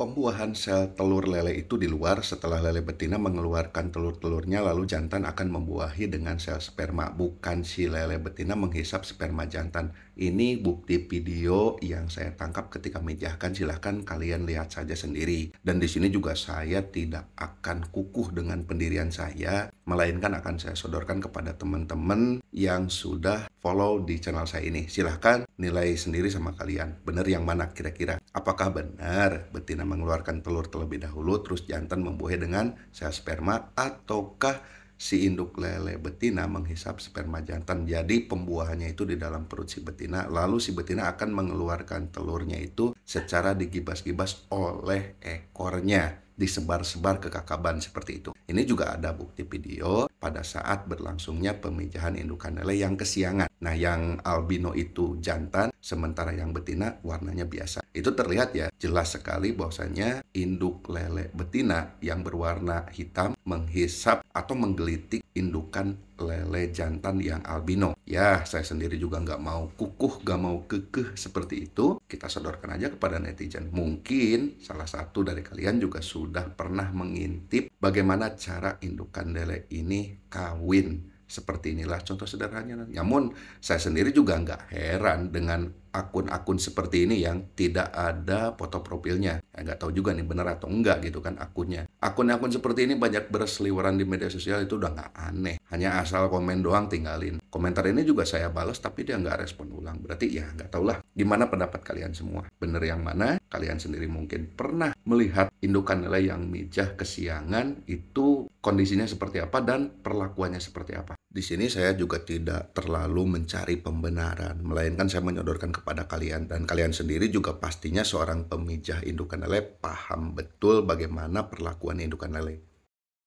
Pembuahan sel telur lele itu di luar setelah lele betina mengeluarkan telur-telurnya lalu jantan akan membuahi dengan sel sperma. Bukan si lele betina menghisap sperma jantan. Ini bukti video yang saya tangkap ketika mejahkan silahkan kalian lihat saja sendiri. Dan di sini juga saya tidak akan kukuh dengan pendirian saya, melainkan akan saya sodorkan kepada teman-teman yang sudah follow di channel saya ini. Silahkan nilai sendiri sama kalian. Benar yang mana kira-kira? Apakah benar betina mengeluarkan telur terlebih dahulu terus jantan membuahi dengan sel sperma ataukah si induk lele betina menghisap sperma jantan. Jadi pembuahannya itu di dalam perut si betina. Lalu si betina akan mengeluarkan telurnya itu secara digibas-gibas oleh ekornya disebar-sebar ke kakaban seperti itu. Ini juga ada bukti video pada saat berlangsungnya pemijahan indukan lele yang kesiangan. Nah, yang albino itu jantan, sementara yang betina warnanya biasa. Itu terlihat ya, jelas sekali bahwasanya induk lele betina yang berwarna hitam menghisap atau menggelitik indukan lele jantan yang albino. Ya, saya sendiri juga nggak mau kukuh, nggak mau kekeh seperti itu. Kita sodorkan aja kepada netizen. Mungkin salah satu dari kalian juga sudah pernah mengintip bagaimana cara indukan lele ini kawin. Seperti inilah contoh sederhananya. Namun, saya sendiri juga nggak heran dengan akun-akun seperti ini yang tidak ada foto profilnya. Ya, nggak tahu juga nih benar atau enggak gitu kan akunnya. Akun-akun seperti ini banyak berseliweran di media sosial itu udah nggak aneh. Hanya asal komen doang tinggalin. Komentar ini juga saya balas tapi dia nggak respon ulang. Berarti ya nggak tau lah gimana pendapat kalian semua. Bener yang mana? Kalian sendiri mungkin pernah melihat indukan nilai yang mijah kesiangan itu kondisinya seperti apa dan perlakuannya seperti apa. Di sini saya juga tidak terlalu mencari pembenaran, melainkan saya menyodorkan kepada kalian dan kalian sendiri juga pastinya seorang pemijah indukan lele paham betul bagaimana perlakuan indukan lele.